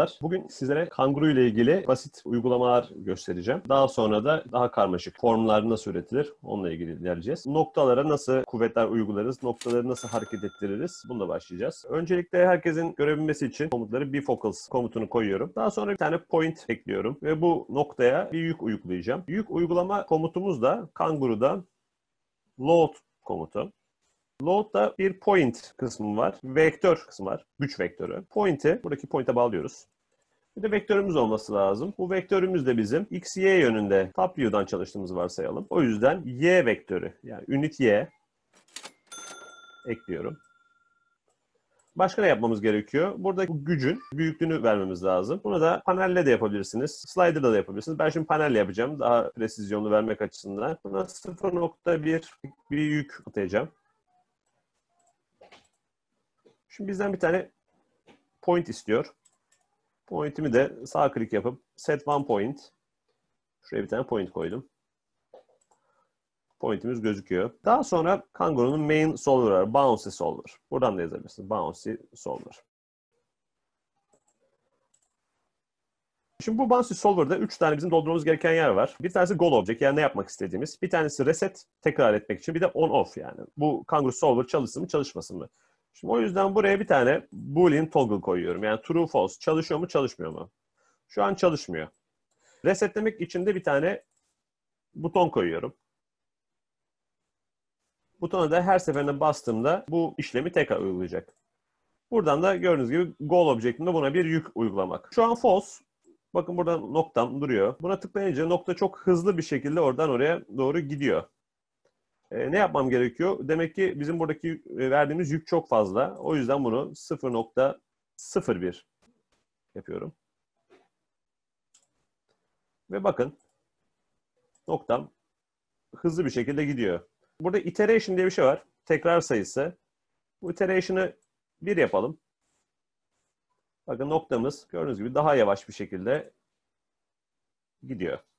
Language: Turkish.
merhabalar. Bugün sizlere kanguru ile ilgili basit uygulamalar göstereceğim. Daha sonra da daha karmaşık formlar nasıl üretilir onunla ilgili ilerleyeceğiz. Noktalara nasıl kuvvetler uygularız, noktaları nasıl hareket ettiririz bununla başlayacağız. Öncelikle herkesin görebilmesi için komutları bifocals komutunu koyuyorum. Daha sonra bir tane point ekliyorum ve bu noktaya bir yük uygulayacağım. Yük uygulama komutumuz da kanguruda load komutu. Load'da bir point kısmı var. Vektör kısmı var. Güç vektörü. Point'i buradaki point'e bağlıyoruz. Bir de vektörümüz olması lazım. Bu vektörümüz de bizim x, y yönünde top view'dan çalıştığımızı varsayalım. O yüzden y vektörü yani unit y ekliyorum. Başka ne yapmamız gerekiyor? Burada bu gücün büyüklüğünü vermemiz lazım. Bunu da panelle de yapabilirsiniz. Slider'da da yapabilirsiniz. Ben şimdi panelle yapacağım. Daha presizyonlu vermek açısından. Buna 0.1 bir yük atayacağım. Şimdi bizden bir tane point istiyor. Point'imi de sağ klik yapıp set one point. Şuraya bir tane point koydum. Point'imiz gözüküyor. Daha sonra Kanguru'nun main solver var. Bouncy solver. Buradan da yazabilirsiniz. Bouncy solver. Şimdi bu Bouncy Solver'da 3 tane bizim doldurmamız gereken yer var. Bir tanesi goal object yani ne yapmak istediğimiz. Bir tanesi reset tekrar etmek için. Bir de on off yani. Bu Kanguru Solver çalışsın mı çalışmasın mı? Şimdi o yüzden buraya bir tane boolean toggle koyuyorum. Yani true false. Çalışıyor mu çalışmıyor mu? Şu an çalışmıyor. Resetlemek için de bir tane buton koyuyorum. Butona da her seferinde bastığımda bu işlemi tekrar uygulayacak. Buradan da gördüğünüz gibi goal objectinde buna bir yük uygulamak. Şu an false. Bakın burada noktam duruyor. Buna tıklayınca nokta çok hızlı bir şekilde oradan oraya doğru gidiyor e, ne yapmam gerekiyor? Demek ki bizim buradaki e, verdiğimiz yük çok fazla. O yüzden bunu 0.01 yapıyorum. Ve bakın noktam hızlı bir şekilde gidiyor. Burada iteration diye bir şey var. Tekrar sayısı. Bu iteration'ı bir yapalım. Bakın noktamız gördüğünüz gibi daha yavaş bir şekilde gidiyor.